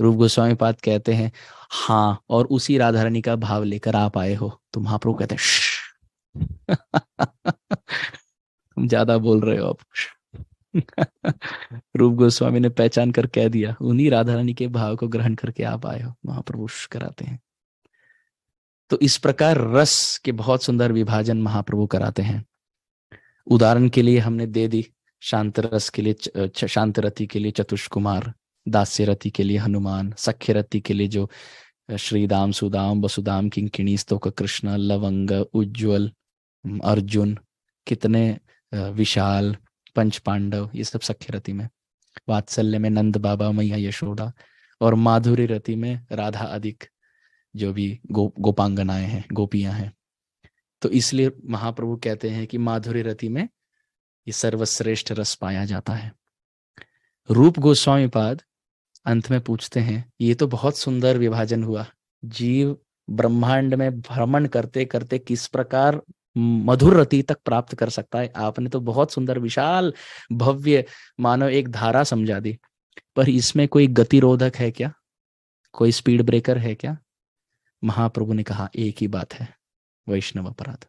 रूप गोस्वामी पाद कहते हैं हाँ और उसी राधा रानी का भाव लेकर आप आए हो तो महाप्रभु कहते हैं ज्यादा बोल रहे हो आप रूप गोस्वामी ने पहचान कर कह दिया उन्हीं राधा रानी के भाव को ग्रहण करके आप आए हो महाप्रभु कराते हैं तो इस प्रकार रस के बहुत सुंदर विभाजन महाप्रभु कराते हैं उदाहरण के लिए हमने दे दी शांतरस के लिए शांतरथी के लिए चतुष्कुमार दास्यरथी के लिए हनुमान सख्यरथी के लिए जो श्रीदाम सुदाम वसुदाम किंकिणी स्तोक कृष्ण लवंग उज्जवल अर्जुन कितने विशाल पंच पांडव ये सब सख्यरथी में वात्सल्य में नंद बाबा मैया यशोदा और माधुरी रति में राधा अधिक जो भी गो गोपांगनाएं हैं गोपियां हैं तो इसलिए महाप्रभु कहते हैं कि माधुरी रति में ये सर्वश्रेष्ठ रस पाया जाता है रूप गोस्वामी पाद अंत में पूछते हैं ये तो बहुत सुंदर विभाजन हुआ जीव ब्रह्मांड में भ्रमण करते करते किस प्रकार मधुर रति तक प्राप्त कर सकता है आपने तो बहुत सुंदर विशाल भव्य मानव एक धारा समझा दी पर इसमें कोई गतिरोधक है क्या कोई स्पीड ब्रेकर है क्या महाप्रभु ने कहा एक ही बात है वैष्णव अपराध